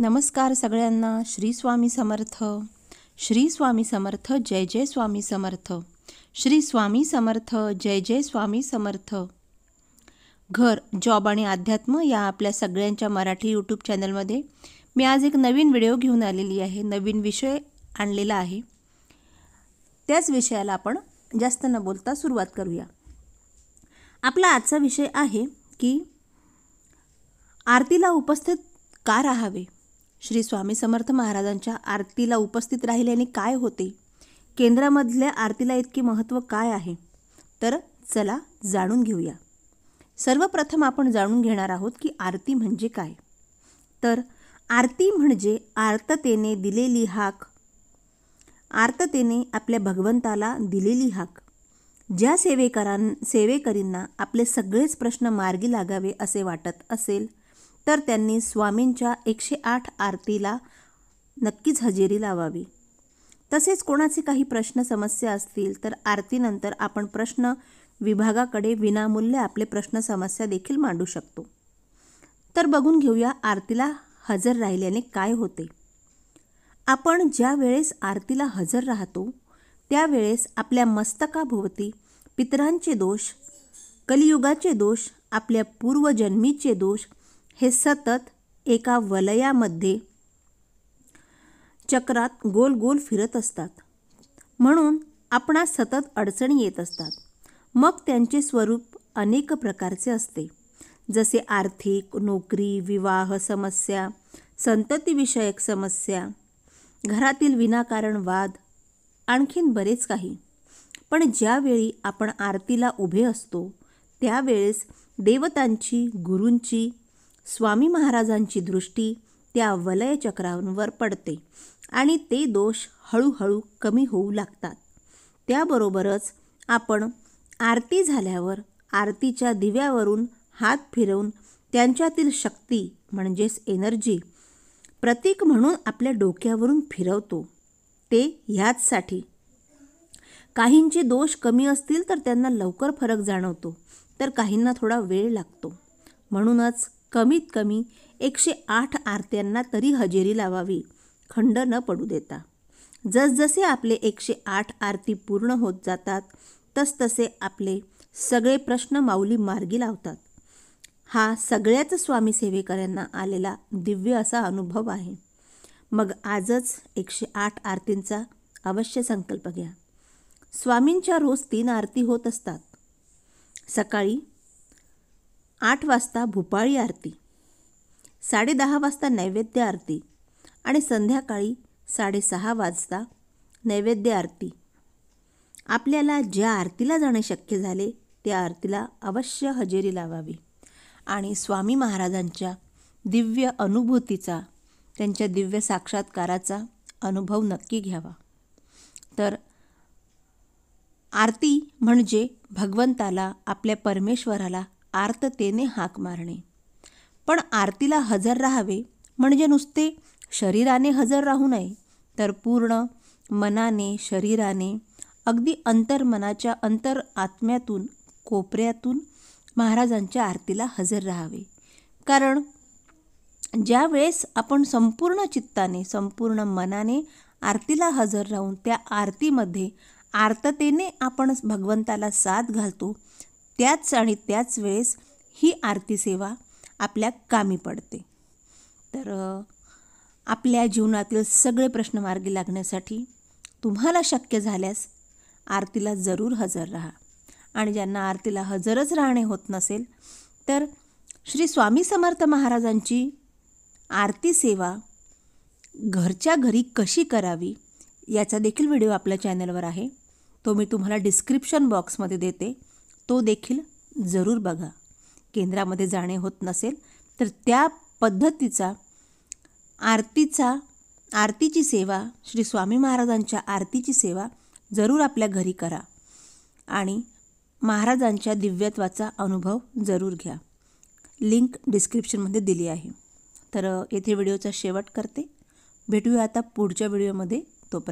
नमस्कार सगळ्यांना श्री स्वामी समर्थ श्री स्वामी समर्थ जय जय स्वामी समर्थ श्री स्वामी समर्थ जय जय स्वामी समर्थ घर जॉब आणि अध्यात्म या आपल्या सगळ्यांच्या मराठी यूट्यूब चॅनलमध्ये मी आज एक नवीन व्हिडिओ घेऊन आलेली आहे नवीन विषय आणलेला आहे त्याच विषयाला आपण जास्त न बोलता सुरुवात करूया आपला आजचा विषय आहे की आरतीला उपस्थित का राहावे श्री स्वामी समर्थ महाराजांच्या आरतीला उपस्थित राहिल्याने काय होते केंद्रामधल्या आरतीला इतके महत्त्व काय आहे तर चला जाणून घेऊया सर्वप्रथम आपण जाणून घेणार आहोत की आरती म्हणजे काय तर आरती म्हणजे आर्ततेने दिलेली हाक आर्ततेने आपल्या भगवंताला दिलेली हाक ज्या सेवेकरां सेवेकरींना आपले सगळेच प्रश्न मार्गी लागावे असे वाटत असेल तर त्यांनी स्वामींच्या एकशे आठ आरतीला नक्कीच हजेरी लावावी तसेच कोणाचे काही प्रश्न समस्या असतील तर आरतीनंतर आपण प्रश्न विभागाकडे विनामूल्य आपले प्रश्न समस्या देखील मांडू शकतो तर बघून घेऊया आरतीला हजर राहिल्याने काय होते आपण ज्या वेळेस आरतीला हजर राहतो त्यावेळेस आपल्या मस्तकाभोवती पितरांचे दोष कलियुगाचे दोष आपल्या पूर्वजन्मीचे दोष हे सतत एका वलयामध्ये चक्रात गोल गोल फिरत असतात म्हणून आपणा सतत अडचणी येत असतात मग त्यांचे स्वरूप अनेक प्रकारचे असते जसे आर्थिक नोकरी विवाह समस्या संततीविषयक समस्या घरातील विनाकारण वाद आणखीन बरेच काही पण ज्यावेळी आपण आरतीला उभे असतो त्यावेळेस देवतांची गुरूंची स्वामी महाराजांची दृष्टी त्या वलयचक्रांवर पडते आणि ते दोष हळूहळू कमी होऊ लागतात त्याबरोबरच आपण आरती झाल्यावर आरतीच्या दिव्यावरून हात फिरवून त्यांच्यातील शक्ती म्हणजेच एनर्जी प्रतीक म्हणून आपल्या डोक्यावरून फिरवतो ते ह्याचसाठी काहींचे दोष कमी असतील तर त्यांना लवकर फरक जाणवतो तर काहींना थोडा वेळ लागतो म्हणूनच कमीत कमी एकशे आठ आरत्यांना तरी हजेरी लावावी खंड न पडू देता जसजसे आपले एकशे आठ आरती पूर्ण होत जातात तसतसे आपले सगळे प्रश्न माऊली मार्गी लावतात हा सगळ्याच स्वामी सेवेकऱ्यांना आलेला दिव्य असा अनुभव आहे मग आजच एकशे आठ आरतींचा अवश्य संकल्प घ्या स्वामींच्या रोज तीन आरती होत असतात सकाळी आठ वाजता भूपाळी आरती साडेदहा वाजता नैवेद्य आरती आणि संध्याकाळी साडेसहा वाजता नैवेद्य आरती आपल्याला ज्या आरतीला जाणे शक्य झाले त्या आरतीला अवश्य हजेरी लावावी आणि स्वामी महाराजांच्या दिव्य अनुभूतीचा त्यांच्या दिव्य साक्षात्काराचा अनुभव नक्की घ्यावा तर आरती म्हणजे भगवंताला आपल्या परमेश्वराला आर्ततेने हाक मारणे पण आरतीला हजर राहावे म्हणजे नुसते शरीराने हजर राहू नये तर पूर्ण मनाने शरीराने अगदी अंतर मनाच्या अंतर आत्म्यातून कोपऱ्यातून महाराजांच्या आरतीला हजर राहावे कारण ज्या वेळेस आपण संपूर्ण चित्ताने संपूर्ण मनाने आरतीला हजर राहून त्या आरतीमध्ये आर्ततेने आपण भगवंताला साथ घालतो त्याच आणि त्याच वेळेस ही आरती सेवा आपल्या कामी पडते तर आपल्या जीवनातील सगळे प्रश्न मार्गी लागण्यासाठी तुम्हाला शक्य झाल्यास आरतीला जरूर हजर राहा आणि ज्यांना आरतीला हजरच राहणे होत नसेल तर श्री स्वामी समर्थ महाराजांची आरती सेवा घरच्या घरी कशी करावी याचा देखील व्हिडिओ आपल्या चॅनलवर आहे तो मी तुम्हाला डिस्क्रिप्शन बॉक्समध्ये देते तो देखील जरूर बघा केंद्रामध्ये जाणे होत नसेल तर त्या पद्धतीचा आरतीचा आरतीची सेवा श्री स्वामी महाराजांच्या आरतीची सेवा जरूर आपल्या घरी करा आणि महाराजांच्या दिव्यत्वाचा अनुभव जरूर घ्या लिंक डिस्क्रिप्शनमध्ये दिली आहे तर येथे व्हिडिओचा शेवट करते भेटूया आता पुढच्या व्हिडिओमध्ये